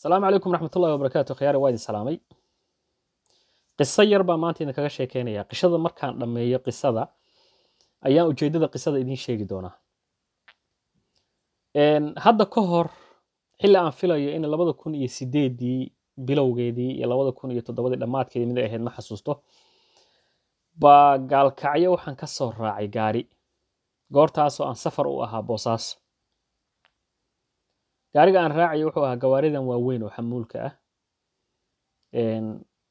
asalaamu calaykum raxmatullahi wabarakaatu khiyaari waa idin salaamay qiso yar baa maanta idinkaga kaga sheekeynaya qishada markaan dhammeeyo qisada ayaan ujeedada qisada idiin sheegi doonaa hadda ka hor xilli aan filayo in labada kun iyo sideedii bilowgeedii iyo labada kun iyo toddobadii dhammaadkeedii mid ahayd ma xasuusto baa gaalkacyo waxaan ka soo raacay gaari goortaasoo aan safar u ahaa boosaaso gaariga aan raacayo wuxuu ahaa gawaaridan waaweyn oo xamuulka ah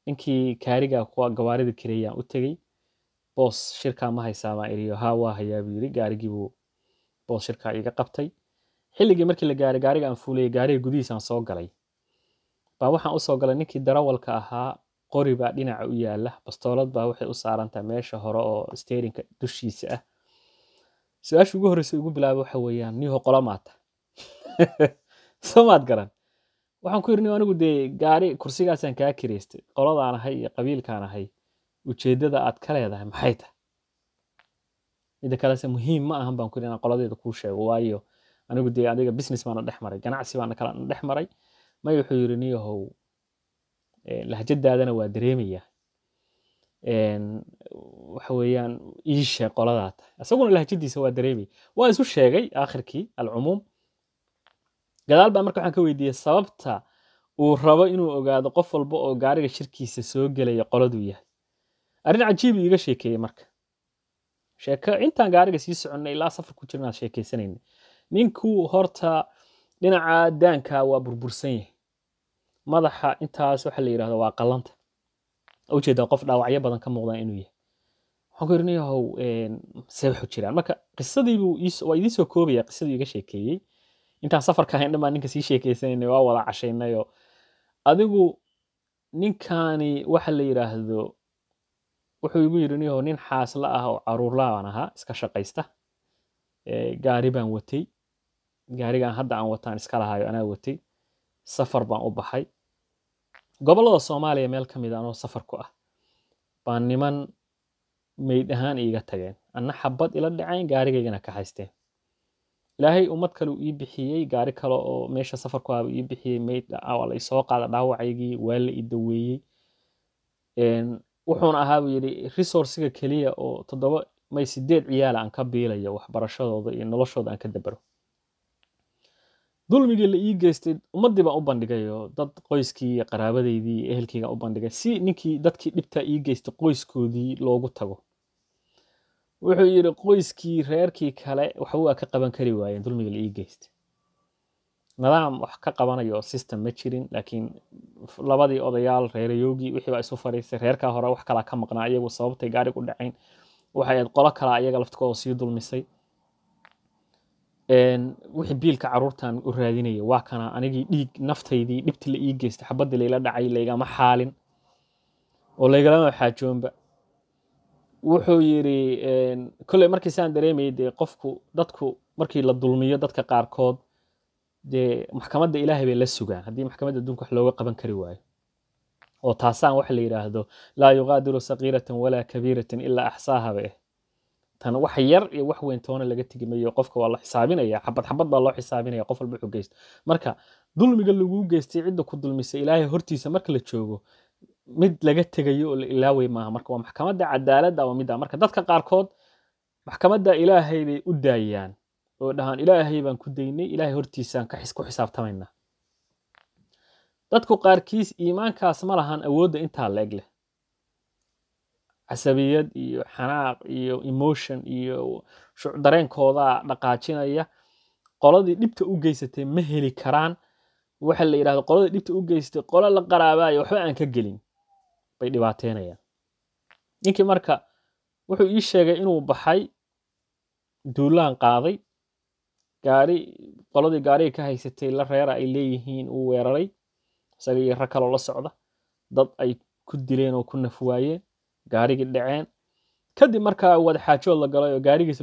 ninkii kaariga ah gawaarida kireeyaan u tegey boos shirkaa ma haysaa baan iriyo haa waa hayaa buu yiri gaarigiibuu boos shirkaa iga qabtay xilligii markii la gaaray gaariga aan fuulayay gaariga gudihiisaan soo galay baa waxaan usoo galay ninkii darawalka ahaa qori baa dhinaca u yaala bastoolad baa waxay u saarantahay meesha hore oo steerinka dushiisa ah su-aasha ugu horreysa ugu bilaabay waxa weeyaan niyaho qolamaata somaad garan waxaan ku irni anigu dee gaari kursigaasaan kaa kireystay qoladaan ahay iyo qabiilkaan ahay ujeeddada aad ka leedahay maxay tahay midda kalese muhiim ma ahan baan ku inaan qoladeeda kuu sheego waayo anigu dee adiga business baana dhex maray ganacsi baana kala dhex maray maya wuxuu yidhi niyahow eh, lahjadaadana waa dareemayaa waxa weeyaan iishe qoladaa tahay isaguna lahjadiisa waa dareemaya waa isu sheegay aakhirkii alcumuum gadaal baa marka waxaan ka weydiiyey sababta uu rabo inuu ogaado qof walba oo gaariga shirkiisa soo gelaya qoladuu yahay arrin cajiib iiga sheekeeyey marka sheeko intaan gaariga sii soconnay ilaa safarku jirnaad sheekaysanayna ninkuu horta dhinaca daanka waa burbursan yahay madaxa intaas waxa la yidhahdo waa qallanta ujeedaa qof dhaawacyo badan ka muuqdaan inuu yahay waxaan ku yidhi niyahow see waxu jiraan marka qisadiibuu waa idiin soo koobaya qisaduu iiga sheekeeyey intaan safarka ahayn dhan baa ninka sii sheekaysanayna waa wada cashaynayoo adigu ninkani waxa la yidhaahdo wuxuu igu yidhi niho nin xaasla ah oo caruurlaabaan ah ahaa iska shaqaysta gaari baan watay gaarigan hadda aan wataan iska lahayo anaa watay safar baan u baxay gobollada soomaaliya meel ka mid a ah anoo safar ku ah baan niman meyd ahaan iiga tageen anna xabad ila dhaceen gaarigaygana ka haysteen ilaahay ummad kale uu ii bixiyey gaari kale oo meesha safarkuaaba ii bixiyey mayd qaada ah dhaawacaygii waa la i daweeyey wuxuuna ahaabuu yidhi resourciga keliya oo toddoba may sideed ciyaala aan ka biilayo waxbarashadooda iyo noloshooda aan ka dabaro dulmigii la ii geystay ummaddii baan u bandhigayo dad qoyskii iyo qaraabadaydii iyo ehelkaygaan u bandhigay si ninkii dadkii dhibta ii geystay qoyskoodii loogu tago wuxuu yidhi qoyskii reerkii kale waxa ka qaban kari waayeen dulmiga la ii geysta nidaam wax ka qabanayo system ma jirin laakiin labadii odayaal reerayoogii wixii baa isu fadhiistay reerkaa hore wax kalaa ka maqnaa iyagu sababtay gaarig u dhacayn waxay ahayd qolo kalaa iyaga laftikooda sii dulmisay wixii biilka caruurtan u raadinaya waa kana anigii dhiig naftaydii dhibti la ii geystay xabadii layla dhacay laygama xaalin oo laygalama xaajoonba wuxuu yiri kolley markii saan dareemayay dee qofku dadku markii la dulmiyo dadka qaarkood dee maxkamadda ilaahay bay la sugaan haddii maxkamadda adduunka wax looga qaban kari waayo oo taasaan waxa la yidhaahdo laa yuqaadiru saqiiratan walaa kabiiratan ilaa axsaaha bay tan wax yar iyo wax weyn toona laga tegi mayo qofka waa la xisaabinaya xabad xabad baa loo xisaabinaya qof walba wuxuu geysto marka dulmiga laguu geystay cidda ku dulmisa ilaahay hortiisa marka la joogo mid laga tegayo oo la ilaaway maaha marka waa maxkamadda cadaaladda waa midda marka dadka qaarkood maxkamadda ilaahay bay u daayaan oo dhahaan ilaahay baan ku daynay ilaahay hortiisaan ka ku xisaabtamaynaa dadku qaarkiis iimaankaas ma lahan awoodda intaa la-eg casabiyad iyo xanaaq iyo emotion iyo dareenkoodaa dhaqaajinaya qoladii dhibta u geysatay ma heli karaan waxa la yidhahdo qoladii dhibta u geystay qolo la qaraabayo waxba aan ka gelin bay dhibaateynayaan ninkii marka wuxuu ii sheegay inuu baxay duulaan qaaday gaari qoladii gaariga ka haysatay la reera ay leeyihiin uu weeraray isaga iyo rag kaloo la socda dad ay ku dileen oo ku nafwaayeen gaarigii dhaceen kadib markaa wada la galay oo gaarigiis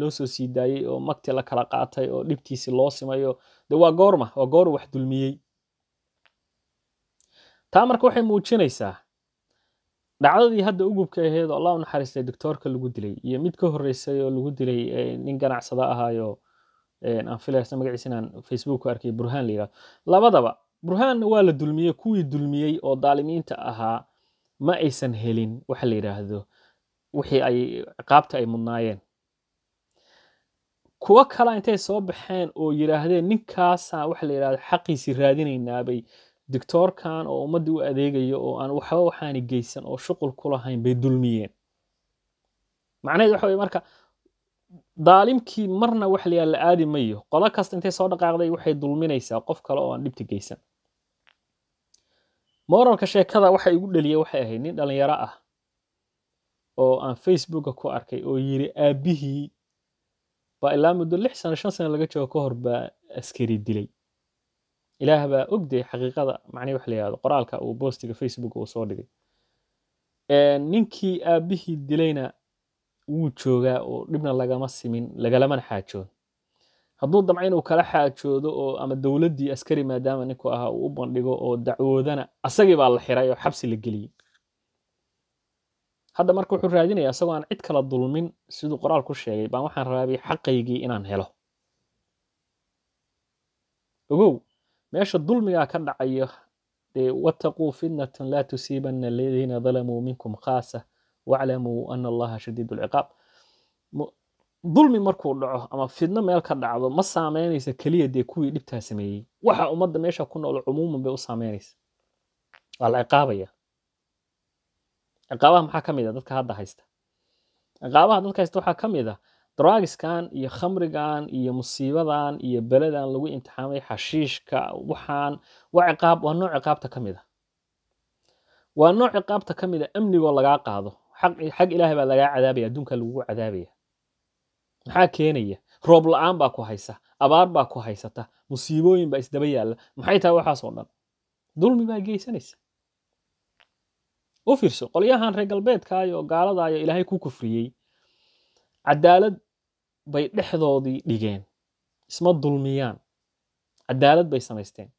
loo soo sii daayey oo magti la kala qaatay oo dhibtiisi loo simay oo de waa goorma waa goor wax dulmiyey taa marka waxay muujinaysaa dhacdadii hadda ugubka aheyd oo allah u naxariistay doctoorka lagu dilay iyo mid ka horeysay oo lagu dilay eh, nin ganacsada ah ahaayo eh, aan filaysa magaciisa facebook ku arkay burhaan la yidhahdo labadaba burhaanna waa la dulmiyey kuwii dulmiyey oo daalimiinta ahaa ma aysan helin waxa la yidhaahdo wixii ay ciqaabta ay mudnaayeen kuwo kala intay soo baxeen oo yidhaahdeen ninkaasaa waxa la yidhahdo xaqiisii raadinaynaabay doctorkan oo ummadda u adeegayo oo aan waxba waxaani geysan oo shuqul kulahayn bay dulmiyeen macnaheed waxa weye marka daalimkii marna wax layaa la aadi mayo qolo kasta intay soo dhaqaaqday waxay dulminaysaa qof kale oo aan dhibta geysan moralka sheekada waxa igu dhaliya waxay ahayd nin dhallinyaro ah oo aan facebooka ku arkay oo yiri aabihii baa ilaa muddo lix sano shan sano laga joogo ka hor baa askari dilay ilaah baa ogdee xaqiiqada macnii wax la qoraalka uu boostiga facebook uu soo dhigay ninkii aabihii dilayna wuu joogaa oo dhibna lagama simin lagalamana xaajoon hadduu damca inuu kala xaajoodo oo ama dowladdii askari maadaama ninku ahaa uu u bandhigo oo dacwoodana asagii baa la xiray oo xabsi la geliyey hadda marka wuxuu raadinaya isagoo aan cid kala dulmin siduu qoraalku sheegay baan waxaan raabay xaqaygii inaan helo ogow meesha dulmigaa ka dhacayo dee wataquu fitnatan laa tusiibana aladiina dalamuu minkum khaasa waclamuu ana allaha shadiid lciqaab dulmi markuu dhaco ama fidno meel ka dhacdo ma saameynaysa keliya dee kuwii dhibtaa sameeyey waxa ummadda meesha ku nool cumuuman bay u saameynaysa waa la ciqaabaya ciqaabaha maxaa ka mid a ah? dadka hadda haysta ciqaabaha dadka haysta waxaa ka mid a ah draagiskan iyo khamrigan iyo musiibadan iyo beladan lagu imtixaamay xashiishka waxaan waa ciqaab waa nooc ciqaabta ka mid a ah. waa nooc ciqaabta ka mid a ah amnigoo lagaa qaado xag ilaahay baa lagaa cadaabaya adduunka lagugu cadaabaya maxaa keenaya roob la-aan baa ku haysa abaar baa ku haysata musiibooyin baa isdaba yaalla maxay tahay waxaasoo dhan dulmi baa geysanaysa u fiirso qolyahan reer galbeedkaayo gaaladaayo ilaahay ku kufriyey cadaalad bay dhexdoodii dhigeen isma dulmiyaan cadaalad bay samaysteen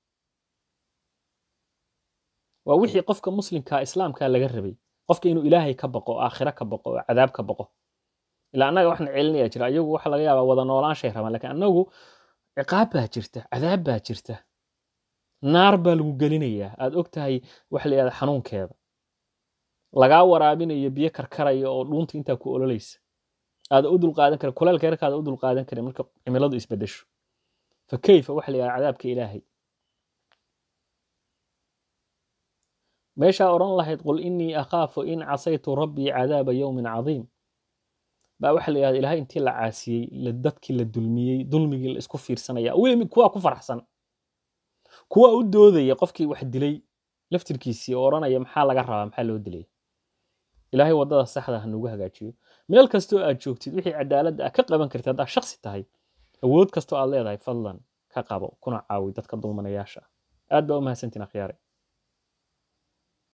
waa wixii qofka muslimkaa islaamkaa laga rabay qofka inuu ilaahay ka baqo oo aakhiro ka baqo oo cadaab ka baqo ilaa annaga waxna celinaya jira iyagu waxa laga yaabaa wada noolaanshay rabaan lakiin annagu ciqaab baa jirta cadaab baa jirta naar baa lagu gelinayaa aad og tahay waxa la yidhahda xanuunkeeda lagaa waraabinayo biyo karkaraya oo dhuunta intaa ku ololeysa aada u dulqaadan karin kulaylka yarka aada u dulqaadan karin marka cimiladu isbedesho fa kayfa waxa la yidhaha cadaabka ilaahay meeshaa odhan lahayd qul inii akhaafu in casaytu rabbii cadaaba yowmin cadiim baa waxa la yidhahda ilahay intii la caasiyey dadkii la dulmiyey dulmigii la isku fiirsanaya weli kuwaa ku faraxsan kuwaa u doodaya qofkii wax dilay laftirkiisii oo odhanaya maxaa laga rabaa maxaa loo dilay ilaahay wadada saxda hanuugu ah hagaajiyo meel kastoo aad joogtid wixii cadaaladda ah ka qaban kartid haddaa shaksi tahay awood kastoo aad leedahay fadlan ka qabo kuna caawi dadka dulmanayaasha aad baa u mahadsantiin akhyaare